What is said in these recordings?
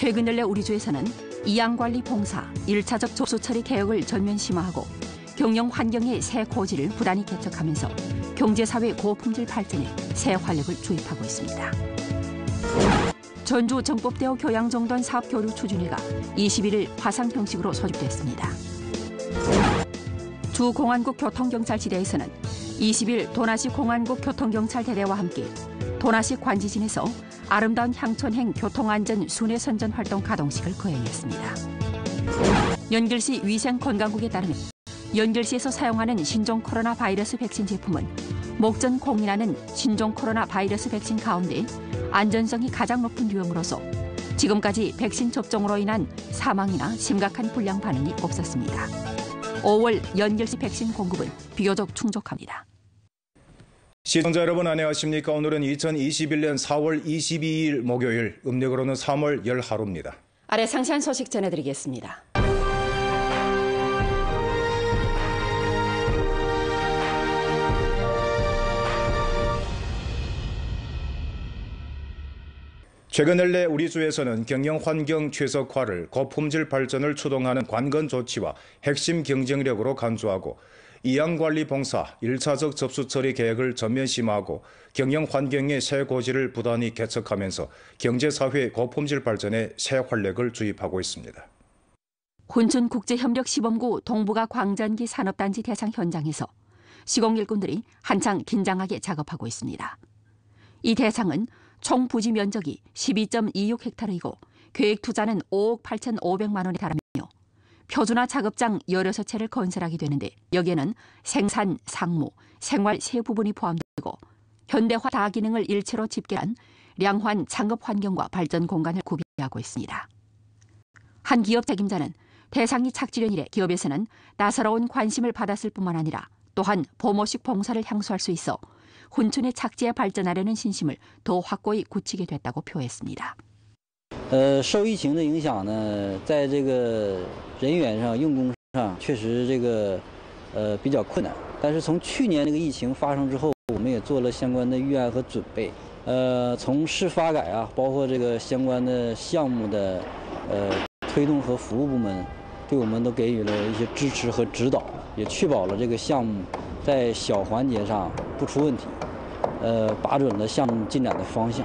최근 연례 우리주에서는 이양관리 봉사, 일차적 조수처리 개혁을 전면 심화하고 경영 환경의 새 고지를 부단히 개척하면서 경제사회 고품질 발전에 새 활력을 주입하고 있습니다. 전주 정법대학 교양정단 사업교류 추진위가 21일 화상 형식으로 소집됐습니다. 주공안국 교통경찰지대에서는 20일 도나시 공안국 교통경찰 대대와 함께 도나시 관지진에서 아름다운 향촌행 교통안전 순회선전 활동 가동식을 거행했습니다. 연결시 위생건강국에 따르면 연결시에서 사용하는 신종 코로나 바이러스 백신 제품은 목전 공인하는 신종 코로나 바이러스 백신 가운데 안전성이 가장 높은 유형으로서 지금까지 백신 접종으로 인한 사망이나 심각한 불량 반응이 없었습니다. 5월 연결시 백신 공급은 비교적 충족합니다. 시청자 여러분 안녕하십니까? 오늘은 2021년 4월 22일 목요일, 음력으로는 3월 11하루입니다. 아래 상세한 소식 전해드리겠습니다. 최근 일내 우리 주에서는 경영 환경 최적화를 고품질 발전을 추동하는 관건 조치와 핵심 경쟁력으로 간주하고 이양관리봉사, 1차적 접수처리 계획을 전면 심화하고 경영 환경의 새 고지를 부단히 개척하면서 경제사회 고품질 발전에 새 활력을 주입하고 있습니다. 혼천국제협력시범구 동부가 광전기 산업단지 대상 현장에서 시공 일꾼들이 한창 긴장하게 작업하고 있습니다. 이 대상은 총 부지 면적이 12.26헥타르이고 계획 투자는 5억 8,500만 원에 달합니다. 표준화 작업장 16채를 건설하게 되는데 여기에는 생산, 상무, 생활 세 부분이 포함되고 현대화 다기능을 일체로 집계한 량환 창업 환경과 발전 공간을 구비하고 있습니다. 한 기업 책임자는 대상이 착지된 이래 기업에서는 나사로운 관심을 받았을 뿐만 아니라 또한 보모식 봉사를 향수할 수 있어 훈춘의 착지에 발전하려는 신심을 더 확고히 굳히게 됐다고 표했습니다. 呃，受疫情的影响呢，在这个人员上、用工上，确实这个，呃，比较困难。但是从去年这个疫情发生之后，我们也做了相关的预案和准备。呃，从市发改啊，包括这个相关的项目的，呃，推动和服务部门，对我们都给予了一些支持和指导，也确保了这个项目在小环节上不出问题。呃，把准了项目进展的方向。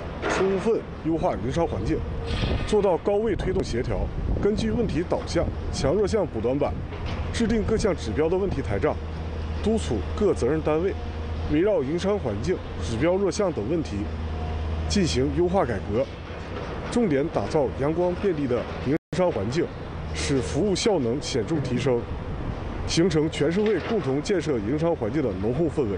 充分优化营商环境，做到高位推动协调，根据问题导向，强弱项补短板，制定各项指标的问题台账，督促各责任单位，围绕营商环境指标弱项等问题进行优化改革，重点打造阳光便利的营商环境，使服务效能显著提升，形成全社会共同建设营商环境的浓厚氛围。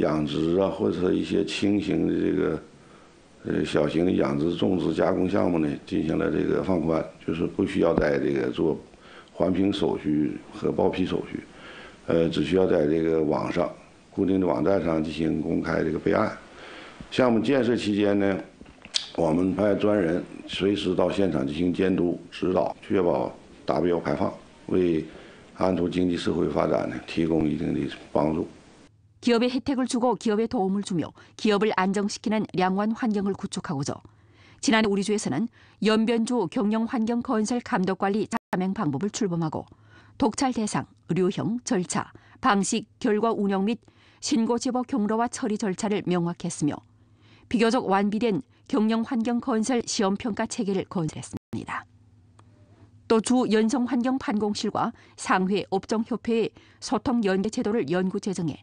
养殖啊，或者一些轻型的这个呃小型的养殖、种植、加工项目呢，进行了这个放宽，就是不需要在这个做环评手续和报批手续，呃，只需要在这个网上固定的网站上进行公开这个备案。项目建设期间呢，我们派专人随时到现场进行监督指导，确保达标排放，为安图经济社会发展呢提供一定的帮助。 기업에 혜택을 주고 기업에 도움을 주며 기업을 안정시키는 량호 환경을 구축하고자 지난해 우리주에서는 연변주 경영환경건설 감독관리 자명 방법을 출범하고 독찰 대상, 의료형, 절차, 방식, 결과 운영 및 신고 제보 경로와 처리 절차를 명확했으며 비교적 완비된 경영환경건설 시험평가 체계를 건설했습니다. 또 주 연성환경판공실과 상회 업종협회의 소통연계 제도를 연구 제정해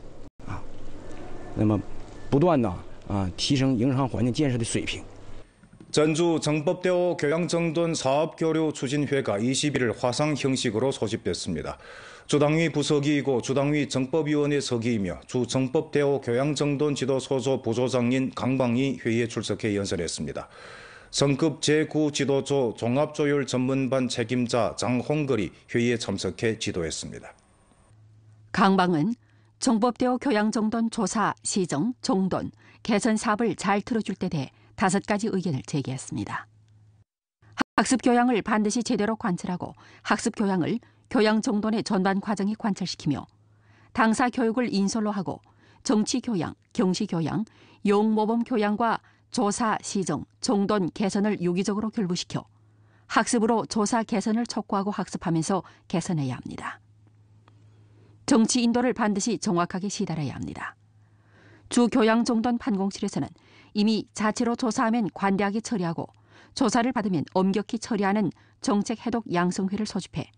那么不断呢啊提升营商环境建设的水平。 전주 정법대호 교양정돈 사업교류 추진회가 21일 화상 형식으로 소집됐습니다. 주당위 부서기이고 주당위 정법위원회 서기이며 주 정법대호 교양정돈 지도소조 부조장인 강방이 회의에 출석해 연설했습니다. 성급 제9지도조 종합조율 전문반 책임자 장홍걸이 회의에 참석해 지도했습니다. 강방은 정법대호 교양정돈 조사, 시정, 정돈, 개선 사업을 잘 틀어줄 때 대해 다섯 가지 의견을 제기했습니다. 학습 교양을 반드시 제대로 관찰하고 학습 교양을 교양 정돈의 전반 과정에 관찰시키며 당사 교육을 인솔로 하고 정치 교양, 경시 교양, 용 모범 교양과 조사, 시정, 정돈 개선을 유기적으로 결부시켜 학습으로 조사 개선을 촉구하고 학습하면서 개선해야 합니다. 정치 인도를 반드시 정확하게 시달해야 합니다. 주 교양정돈 판공실에서는 이미 자체로 조사하면 관대하게 처리하고 조사를 받으면 엄격히 처리하는 정책 해독 양성회를 소집해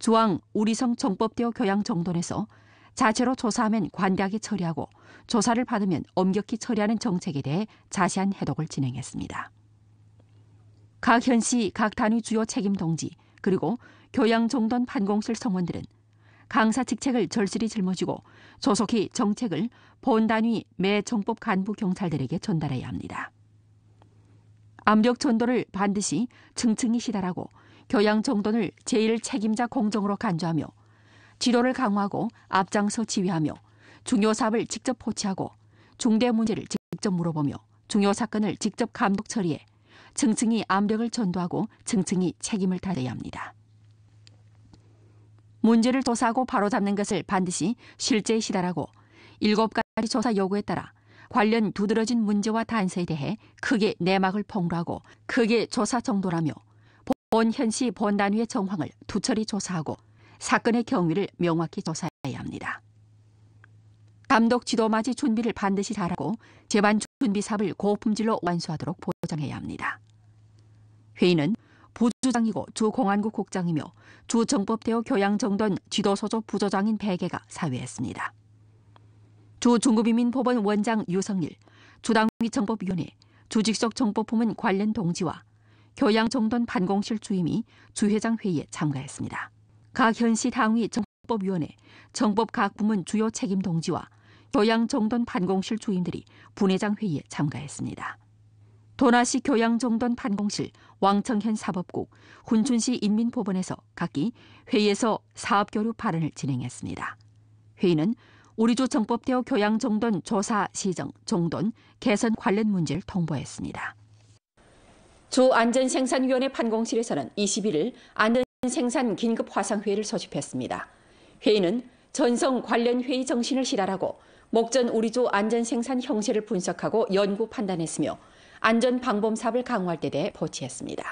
주왕 우리성 정법대호 교양정돈에서 자체로 조사하면 관대하게 처리하고 조사를 받으면 엄격히 처리하는 정책에 대해 자세한 해독을 진행했습니다. 각 현시, 각 단위 주요 책임 동지 그리고 교양정돈 판공실 성원들은 강사 직책을 절실히 짊어지고 조속히 정책을 본 단위 매 정법 간부 경찰들에게 전달해야 합니다. 압력 전도를 반드시 층층이 시달하고 교양 정돈을 제1 책임자 공정으로 간주하며 지도를 강화하고 앞장서 지휘하며 중요 사업을 직접 포치하고 중대 문제를 직접 물어보며 중요 사건을 직접 감독 처리해 층층이 압력을 전도하고 층층이 책임을 다져야 합니다. 문제를 조사하고 바로잡는 것을 반드시 실제 시달하고 일곱 가지 조사 요구에 따라 관련 두드러진 문제와 단서에 대해 크게 내막을 폭로하고 크게 조사 정도라며 본현시 본단위의 정황을 두처리 조사하고 사건의 경위를 명확히 조사해야 합니다. 감독 지도 맞이 준비를 반드시 잘하고 재반 준비 사업을 고품질로 완수하도록 보장해야 합니다. 회의는 보주장이고 조공안국 국장이며 조정법대우 교양정돈 지도서조 부조장인 1 0개가 사회했습니다. 조중구비민법원 원장 유성일, 조당위 정법위원회, 조직석 정법부문 관련 동지와 교양정돈 반공실 주임이 주회장 회의에 참가했습니다. 각 현시 당위 정법위원회, 정법 각 부문 주요 책임 동지와 교양정돈 반공실 주임들이 분회장 회의에 참가했습니다. 도나시 교양정돈 반공실 왕청현 사법국, 훈춘시 인민법원에서 각기 회의에서 사업교류 발언을 진행했습니다. 회의는 우리조 정법대학 교양 정돈 조사 시정 정돈 개선 관련 문제를 통보했습니다. 조 안전생산위원회 판공실에서는 21일 안전생산 긴급 화상회의를 소집했습니다. 회의는 전성 관련 회의 정신을 실하라고 목전 우리조 안전생산 형세를 분석하고 연구 판단했으며 안전방범사업을 강화할 때 대해 버치했습니다.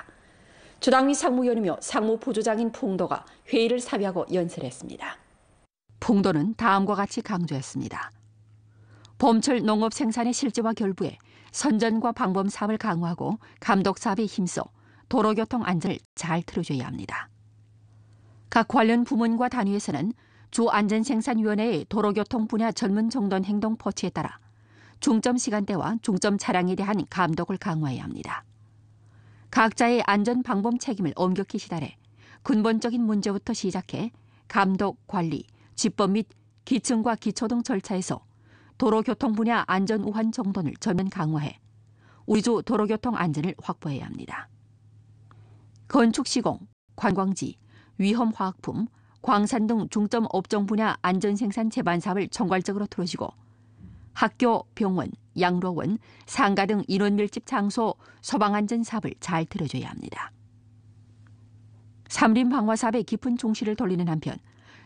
주당위 상무위원이며 상무보조장인 풍도가 회의를 사비하고 연설했습니다. 풍도는 다음과 같이 강조했습니다. 범철 농업 생산의 실제와 결부에 선전과 방범 사업을 강화하고 감독 사업에 힘써 도로교통 안전을 잘 틀어줘야 합니다. 각 관련 부문과 단위에서는 주 안전생산위원회의 도로교통 분야 전문 정돈 행동 포치에 따라 종점 시간대와 종점 차량에 대한 감독을 강화해야 합니다. 각자의 안전 방범 책임을 엄격히 시달해 근본적인 문제부터 시작해 감독, 관리, 집법 및 기층과 기초 등 절차에서 도로교통 분야 안전 우환 정돈을 전면 강화해 우주 도로교통 안전을 확보해야 합니다. 건축 시공, 관광지, 위험화학품, 광산 등 중점 업종 분야 안전 생산 재반 사업을 총괄적으로 틀어지고 학교, 병원, 양로원, 상가 등 인원 밀집 장소, 소방 안전 사업을 잘 들어줘야 합니다. 삼림 방화 사업에 깊은 종시를 돌리는 한편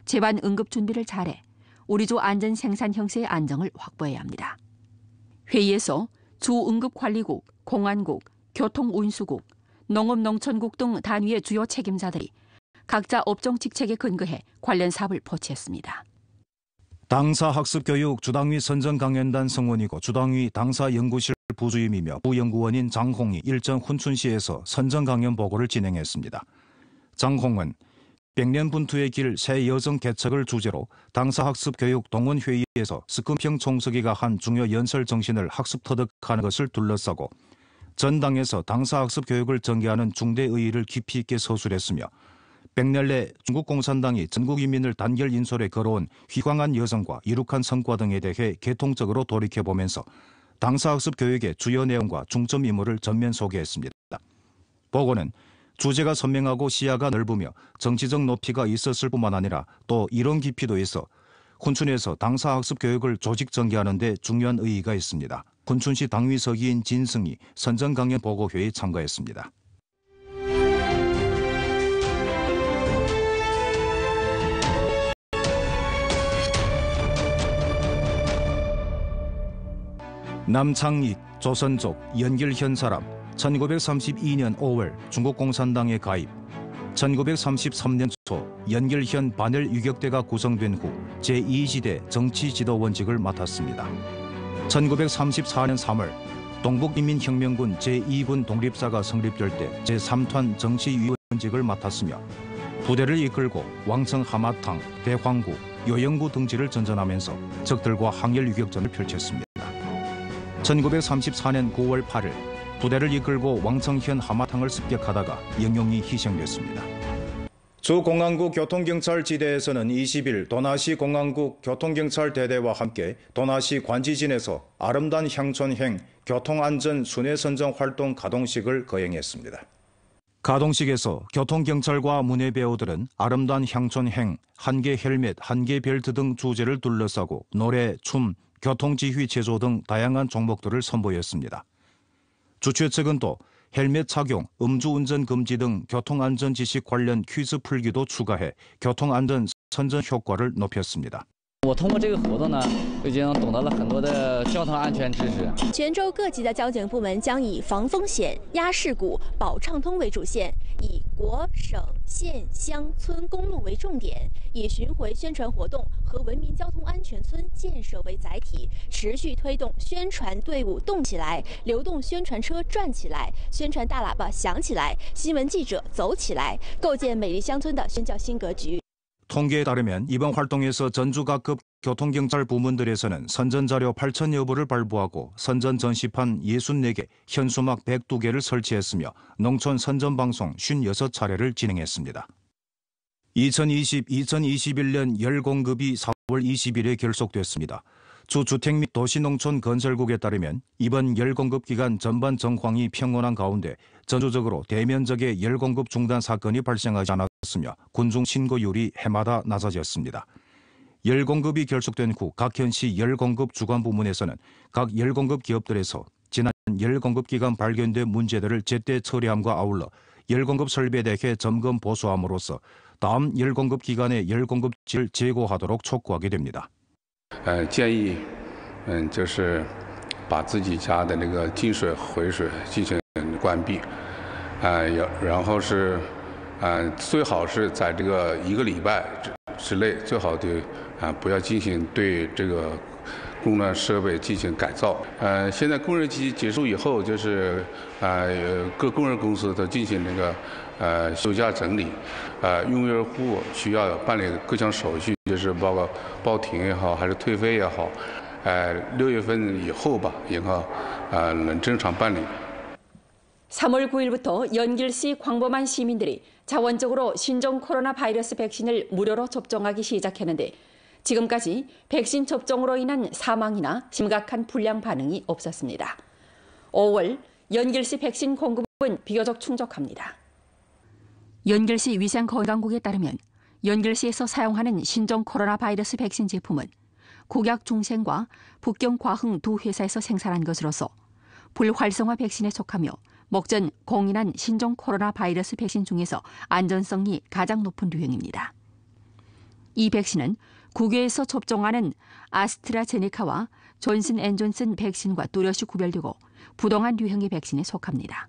재반 응급 준비를 잘해 우리조 안전 생산 형세의 안정을 확보해야 합니다. 회의에서 주 응급관리국, 공안국, 교통운수국, 농업농촌국 등 단위의 주요 책임자들이 각자 업종 직책에 근거해 관련 사업을 포치했습니다. 당사 학습교육 주당위 선전 강연단 성원이고 주당위 당사 연구실 부주임이며 부연구원인 장홍이 일전 훈춘시에서 선전 강연 보고를 진행했습니다. 장홍은 백년분투의 길 새 여정 개척을 주제로 당사 학습 교육 동원 회의에서 스금평 총서기가 한 중요 연설 정신을 학습 터득하는 것을 둘러싸고 전당에서 당사 학습 교육을 전개하는 중대 의의를 깊이 있게 서술했으며 백년래 중국공산당이 전국인민을 단결 인솔에 걸어온 휘황한 여성과 이룩한 성과 등에 대해 개통적으로 돌이켜보면서 당사학습 교육의 주요 내용과 중점 임무를 전면 소개했습니다. 보고는 주제가 선명하고 시야가 넓으며 정치적 높이가 있었을 뿐만 아니라 또이런 깊이도 있어 춘에서 당사학습 교육을 조직 전개하는 데 중요한 의의가 있습니다. 춘시 당위서기인 진승이 선전 강연 보고회에 참가했습니다. 남창익 조선족 연결현 사람 1932년 5월 중국 공산당에 가입 1933년 초연결현 반열 유격대가 구성된 후 제2지대 정치지도 원직을 맡았습니다. 1934년 3월 동북인민혁명군 제2군 독립사가 성립될 때 제3탄 정치위원직을 맡았으며 부대를 이끌고 왕성 하마탕, 대황구, 요영구 등지를 전전하면서 적들과 항열 유격전을 펼쳤습니다. 1934년 9월 8일 부대를 이끌고 왕성현 하마탕을 습격하다가 영영이 희생됐습니다. 주공항구 교통경찰지대에서는 20일 도나시 공항국 교통경찰대대와 함께 도나시 관지진에서 아름다운 향촌행 교통안전 순회선정 활동 가동식을 거행했습니다. 가동식에서 교통경찰과 문예배우들은 아름다운 향촌행, 한 개 헬멧, 한 개 벨트 등 주제를 둘러싸고 노래, 춤, 교통지휘 제조 등 다양한 종목들을 선보였습니다. 주최 측은 또 헬멧 착용, 음주운전 금지 등 교통안전 지식 관련 퀴즈 풀기도 추가해 교통안전 선전 효과를 높였습니다. 我通过这个活动呢，已经懂得了很多的交通安全知识。泉州各级的交警部门将以防风险、压事故、保畅通为主线，以国省县乡村公路为重点，以巡回宣传活动和文明交通安全村建设为载体，持续推动宣传队伍动起来，流动宣传车转起来，宣传大喇叭响起来，新闻记者走起来，构建美丽乡村的宣教新格局。 통계에 따르면 이번 활동에서 전주 각급 교통경찰 부문들에서는 선전자료 8천여 부를 발부하고 선전 전시판 64개, 현수막 102개를 설치했으며 농촌 선전방송 56차례를 진행했습니다. 2020-2021년 열공급이 4월 20일에 결속됐습니다. 주 주택 및 도시농촌 건설국에 따르면 이번 열공급 기간 전반 정황이 평온한 가운데 전조적으로 대면적의 열공급 중단 사건이 발생하지 않았으며 군중 신고율이 해마다 낮아졌습니다. 열공급이 결속된 후 각 현시 열공급 주관 부문에서는 각 열공급 기업들에서 지난 열공급 기간 발견된 문제들을 제때 처리함과 아울러 열공급 설비에 대해 점검 보수함으로써 다음 열공급 기간에 열공급지 제고하도록 촉구하게 됩니다. 呃，建议，嗯，就是把自己家的那个进水、回水进行关闭，啊，要然后是，啊，最好是在这个一个礼拜之之内，最好就啊不要进行对这个供暖设备进行改造。呃，现在供热期结束以后，就是啊各供热公司都进行那个呃休假整理，呃，用热户需要办理各项手续。就是包括报停也好，还是退费也好，呃，六月份以后吧，银行呃能正常办理。 3월 9일부터 연길시 광범한 시민들이 자원적으로 신종 코로나 바이러스 백신을 무료로 접종하기 시작했는데 지금까지 백신 접종으로 인한 사망이나 심각한 불량 반응이 없었습니다. 5월 연길시 백신 공급은 비교적 충족합니다. 연결시 위생건강국에 따르면 연결시에서 사용하는 신종 코로나 바이러스 백신 제품은 고약 중생과 북경 과흥 두 회사에서 생산한 것으로서 불활성화 백신에 속하며 목전 공인한 신종 코로나 바이러스 백신 중에서 안전성이 가장 높은 유형입니다. 이 백신은 국외에서 접종하는 아스트라제네카와 존슨 앤존슨 백신과 뚜렷이 구별되고 부동한 유형의 백신에 속합니다.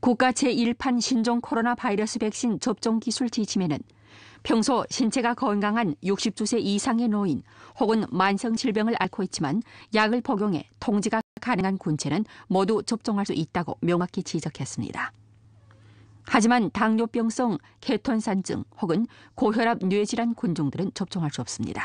국가 제1판 신종 코로나 바이러스 백신 접종 기술 지침에는 평소 신체가 건강한 60주세 이상의 노인 혹은 만성 질병을 앓고 있지만 약을 복용해 통지가 가능한 군체는 모두 접종할 수 있다고 명확히 지적했습니다. 하지만 당뇨병성 케톤산증 혹은 고혈압 뇌질환 군종들은 접종할 수 없습니다.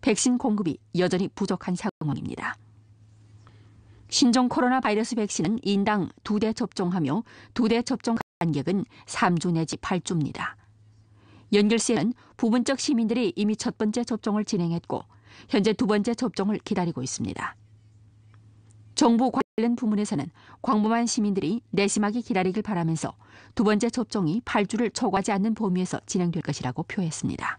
백신 공급이 여전히 부족한 상황입니다. 신종 코로나 바이러스 백신은 인당 2대 접종하며 2대 접종 간격은 3주 내지 8주입니다. 연결시에는 부분적 시민들이 이미 첫 번째 접종을 진행했고 현재 두 번째 접종을 기다리고 있습니다. 정부 관련 부문에서는 광범한 시민들이 내심하게 기다리길 바라면서 두 번째 접종이 8주를 초과하지 않는 범위에서 진행될 것이라고 표했습니다.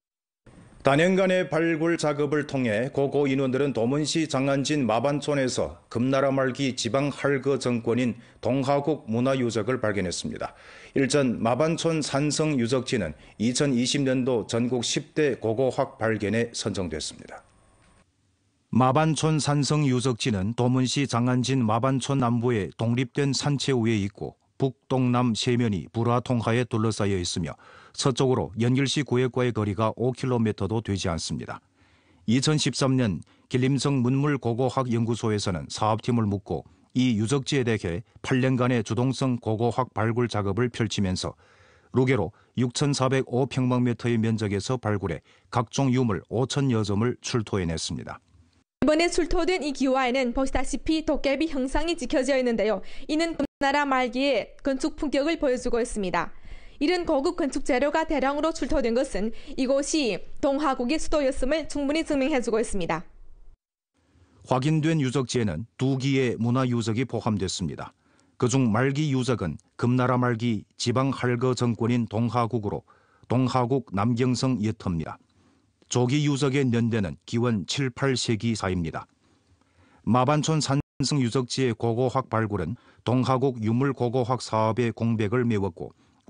단행간의 발굴 작업을 통해 고고 인원들은 도문시 장안진 마반촌에서 금나라 말기 지방 할거 정권인 동하국 문화유적을 발견했습니다. 일전 마반촌 산성 유적지는 2020년도 전국 10대 고고학 발견에 선정됐습니다. 마반촌 산성 유적지는 도문시 장안진 마반촌 남부에 독립된 산체 위에 있고 북동남 세면이 불화 통하에 둘러싸여 있으며 서쪽으로 연길시 구역과의 거리가 5km도 되지 않습니다. 2013년 길림성 문물고고학연구소에서는 사업팀을 묶고 이 유적지에 대해 8년간의 주동성 고고학 발굴 작업을 펼치면서 루계로 6,405평방미터의 면적에서 발굴해 각종 유물 5천여 점을 출토해냈습니다. 이번에 출토된 이 기와에는 보시다시피 도깨비 형상이 지켜져 있는데요. 이는 나라 말기에 건축 품격을 보여주고 있습니다. 이런 고급 건축 재료가 대량으로 출토된 것은 이곳이 동화국의 수도였음을 충분히 증명해주고 있습니다. 확인된 유적지에는 두 기의 문화 유적이 포함됐습니다. 그 중 말기 유적은 금나라 말기 지방 할거 정권인 동하국으로 동하국 남경성 옛터입니다 조기 유적의 연대는 기원 7, 8세기 사입니다. 마반촌 산성 유적지의 고고학 발굴은 동하국 유물 고고학 사업의 공백을 메웠고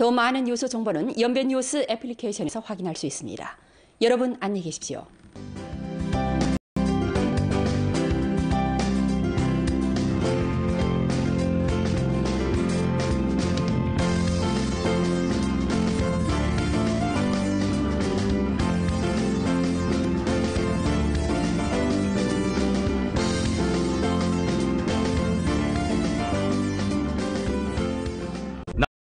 더 많은 뉴스 정보는 연변 뉴스 애플리케이션에서 확인할 수 있습니다. 여러분 안녕히 계십시오.